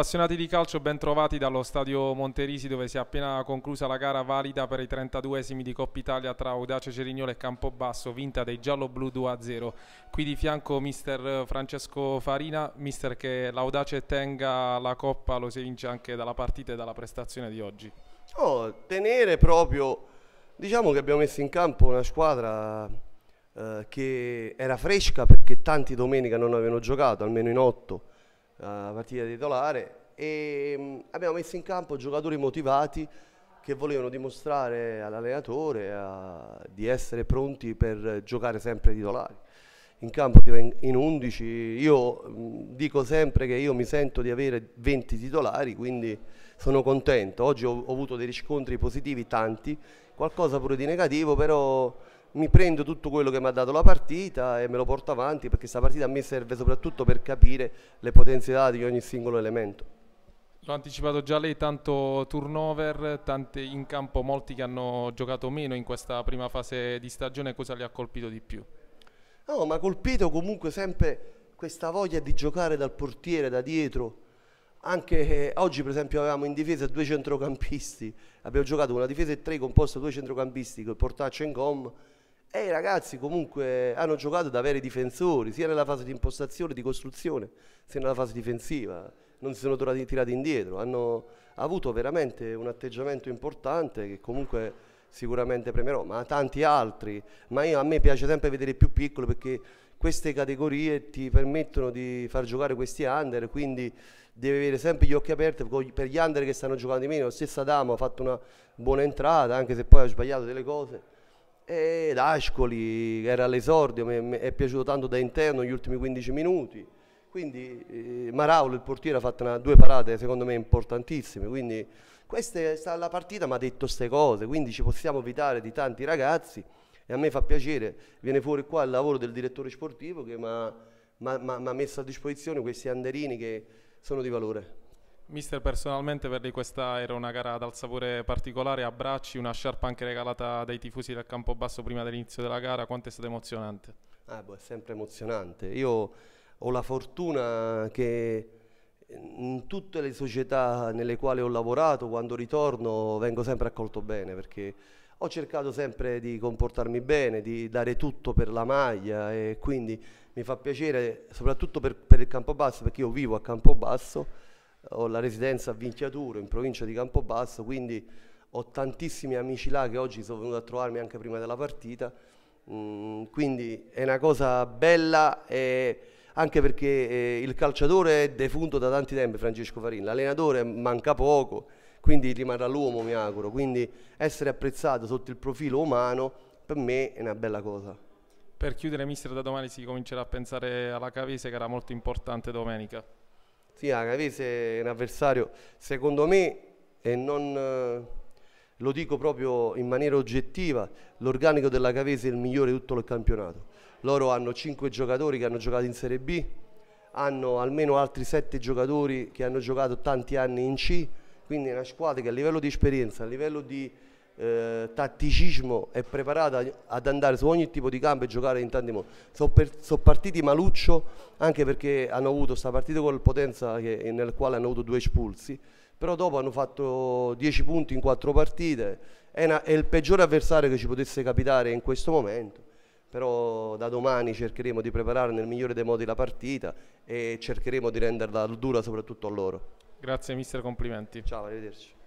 Appassionati di calcio ben trovati dallo stadio Monterisi dove si è appena conclusa la gara valida per i 32esimi di Coppa Italia tra Audace Cerignolo e Campobasso vinta dai giallo-blu 2-0. Qui di fianco mister Francesco Farina, mister che l'Audace tenga la Coppa lo si vince anche dalla partita e dalla prestazione di oggi. Oh, tenere proprio, diciamo che abbiamo messo in campo una squadra eh, che era fresca perché tanti domenica non avevano giocato, almeno in otto eh, partita titolare e mm, abbiamo messo in campo giocatori motivati che volevano dimostrare all'allenatore eh, di essere pronti per giocare sempre titolari. In campo in 11 io mm, dico sempre che io mi sento di avere 20 titolari, quindi sono contento. Oggi ho avuto dei riscontri positivi tanti, qualcosa pure di negativo, però mi prendo tutto quello che mi ha dato la partita e me lo porto avanti perché questa partita a me serve soprattutto per capire le potenzialità di ogni singolo elemento. L'ho anticipato già lei, tanto turnover, tante in campo molti che hanno giocato meno in questa prima fase di stagione, cosa li ha colpito di più? No, ma ha colpito comunque sempre questa voglia di giocare dal portiere, da dietro, anche eh, oggi per esempio avevamo in difesa due centrocampisti abbiamo giocato una difesa e tre composta da due centrocampisti col portaccio in gomma e i ragazzi comunque hanno giocato da veri difensori, sia nella fase di impostazione, di costruzione, sia nella fase difensiva. Non si sono tornati, tirati indietro, hanno avuto veramente un atteggiamento importante che comunque sicuramente premerò ma tanti altri. Ma io, a me piace sempre vedere più piccolo perché queste categorie ti permettono di far giocare questi under, quindi devi avere sempre gli occhi aperti per gli under che stanno giocando di meno. La stessa Dama ha fatto una buona entrata, anche se poi ha sbagliato delle cose ed eh, Ascoli era all'esordio, mi è piaciuto tanto da interno negli ultimi 15 minuti, quindi eh, Maraulo il portiere ha fatto una, due parate secondo me importantissime, quindi questa è stata la partita ma ha detto queste cose, quindi ci possiamo evitare di tanti ragazzi e a me fa piacere, viene fuori qua il lavoro del direttore sportivo che mi ha messo a disposizione questi anderini che sono di valore. Mister, personalmente per lei questa era una gara dal sapore particolare, abbracci, una sciarpa anche regalata dai tifosi del Campobasso prima dell'inizio della gara, quanto è stato emozionante? Ah, boh, è sempre emozionante. Io ho la fortuna che in tutte le società nelle quali ho lavorato, quando ritorno vengo sempre accolto bene perché ho cercato sempre di comportarmi bene, di dare tutto per la maglia e quindi mi fa piacere soprattutto per, per il Campobasso perché io vivo a Campobasso ho la residenza a Vinchiaturo in provincia di Campobasso, quindi ho tantissimi amici là che oggi sono venuti a trovarmi anche prima della partita, mm, quindi è una cosa bella e anche perché eh, il calciatore è defunto da tanti tempi, Francesco Farin, l'allenatore manca poco, quindi rimarrà l'uomo, mi auguro, quindi essere apprezzato sotto il profilo umano per me è una bella cosa. Per chiudere, mister, da domani si comincerà a pensare alla Cavese che era molto importante domenica. Sì, la ah, Aravese è un avversario, secondo me, e non, eh, lo dico proprio in maniera oggettiva, l'organico della Cavese è il migliore di tutto il campionato. Loro hanno 5 giocatori che hanno giocato in Serie B, hanno almeno altri 7 giocatori che hanno giocato tanti anni in C, quindi è una squadra che a livello di esperienza, a livello di eh, tatticismo è preparata ad andare su ogni tipo di campo e giocare in tanti modi. Sono so partiti maluccio anche perché hanno avuto questa partita con il Potenza che, nel quale hanno avuto due espulsi, però dopo hanno fatto 10 punti in 4 partite, è, una, è il peggiore avversario che ci potesse capitare in questo momento però da domani cercheremo di preparare nel migliore dei modi la partita e cercheremo di renderla dura soprattutto a loro. Grazie mister, complimenti. Ciao, arrivederci.